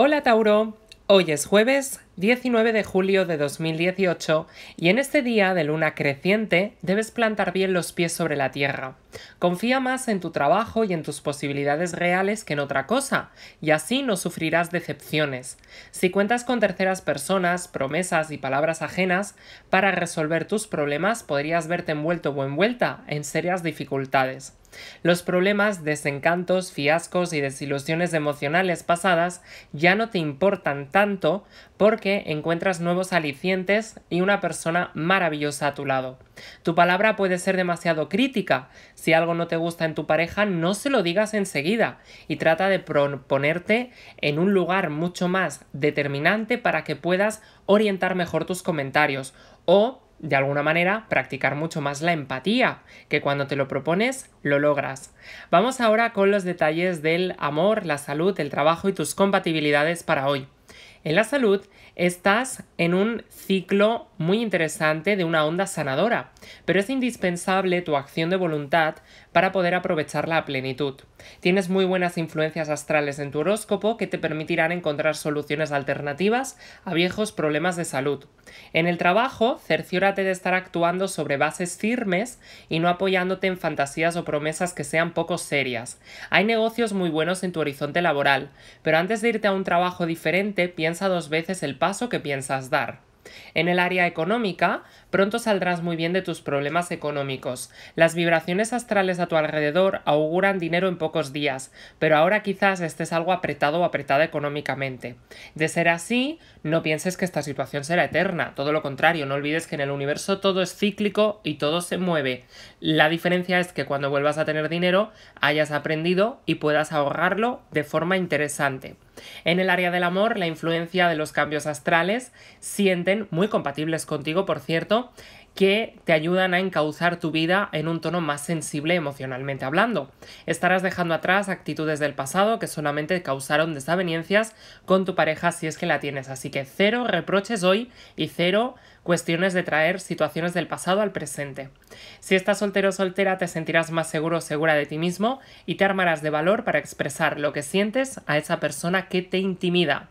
Hola Tauro, hoy es jueves 19 de julio de 2018 y en este día de luna creciente debes plantar bien los pies sobre la tierra. Confía más en tu trabajo y en tus posibilidades reales que en otra cosa, y así no sufrirás decepciones. Si cuentas con terceras personas, promesas y palabras ajenas, para resolver tus problemas podrías verte envuelto o envuelta en serias dificultades. Los problemas, desencantos, fiascos y desilusiones emocionales pasadas ya no te importan tanto porque encuentras nuevos alicientes y una persona maravillosa a tu lado. Tu palabra puede ser demasiado crítica. Si algo no te gusta en tu pareja, no se lo digas enseguida y trata de ponerte en un lugar mucho más determinante para que puedas orientar mejor tus comentarios o de alguna manera, practicar mucho más la empatía, que cuando te lo propones, lo logras. Vamos ahora con los detalles del amor, la salud, el trabajo y tus compatibilidades para hoy. En la salud estás en un ciclo muy interesante de una onda sanadora, pero es indispensable tu acción de voluntad para poder aprovecharla a plenitud. Tienes muy buenas influencias astrales en tu horóscopo que te permitirán encontrar soluciones alternativas a viejos problemas de salud. En el trabajo, cerciórate de estar actuando sobre bases firmes y no apoyándote en fantasías o promesas que sean poco serias. Hay negocios muy buenos en tu horizonte laboral, pero antes de irte a un trabajo diferente, piensa a dos veces el paso que piensas dar. En el área económica, pronto saldrás muy bien de tus problemas económicos. Las vibraciones astrales a tu alrededor auguran dinero en pocos días, pero ahora quizás estés algo apretado o apretada económicamente. De ser así, no pienses que esta situación será eterna, todo lo contrario, no olvides que en el universo todo es cíclico y todo se mueve. La diferencia es que cuando vuelvas a tener dinero, hayas aprendido y puedas ahorrarlo de forma interesante. En el área del amor, la influencia de los cambios astrales sienten, muy compatibles contigo, por cierto, que te ayudan a encauzar tu vida en un tono más sensible emocionalmente hablando. Estarás dejando atrás actitudes del pasado que solamente causaron desavenencias con tu pareja si es que la tienes. Así que cero reproches hoy y cero cuestiones de traer situaciones del pasado al presente. Si estás soltero o soltera, te sentirás más seguro o segura de ti mismo y te armarás de valor para expresar lo que sientes a esa persona que te intimida.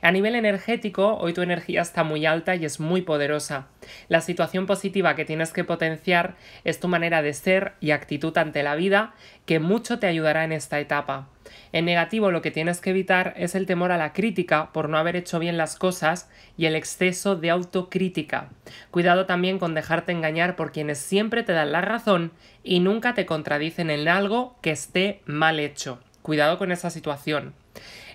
A nivel energético, hoy tu energía está muy alta y es muy poderosa. La situación positiva que tienes que potenciar es tu manera de ser y actitud ante la vida, que mucho te ayudará en esta etapa. En negativo, lo que tienes que evitar es el temor a la crítica por no haber hecho bien las cosas y el exceso de autocrítica. Cuidado también con dejarte engañar por quienes siempre te dan la razón y nunca te contradicen en algo que esté mal hecho. Cuidado con esa situación.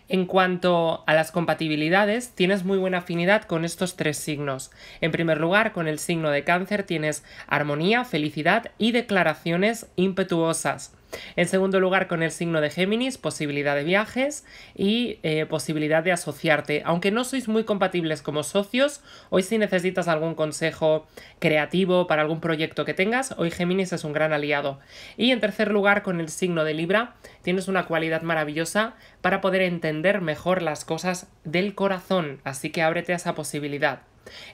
En cuanto a las compatibilidades, tienes muy buena afinidad con estos tres signos. En primer lugar, con el signo de cáncer tienes armonía, felicidad y declaraciones impetuosas. En segundo lugar, con el signo de Géminis, posibilidad de viajes y eh, posibilidad de asociarte. Aunque no sois muy compatibles como socios, hoy si necesitas algún consejo creativo para algún proyecto que tengas, hoy Géminis es un gran aliado. Y en tercer lugar, con el signo de Libra, tienes una cualidad maravillosa para poder entender mejor las cosas del corazón, así que ábrete a esa posibilidad.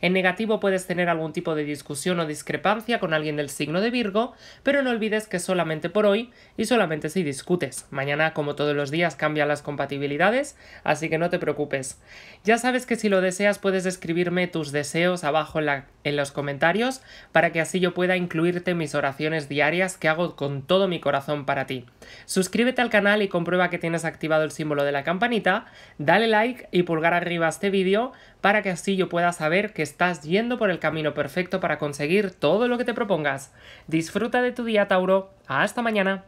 En negativo puedes tener algún tipo de discusión o discrepancia con alguien del signo de Virgo, pero no olvides que solamente por hoy y solamente si discutes. Mañana, como todos los días, cambian las compatibilidades, así que no te preocupes. Ya sabes que si lo deseas puedes escribirme tus deseos abajo en, los comentarios para que así yo pueda incluirte en mis oraciones diarias que hago con todo mi corazón para ti. Suscríbete al canal y comprueba que tienes activado el símbolo de la campanita, dale like y pulgar arriba a este vídeo para que así yo pueda saber que estás yendo por el camino perfecto para conseguir todo lo que te propongas. Disfruta de tu día, Tauro. Hasta mañana.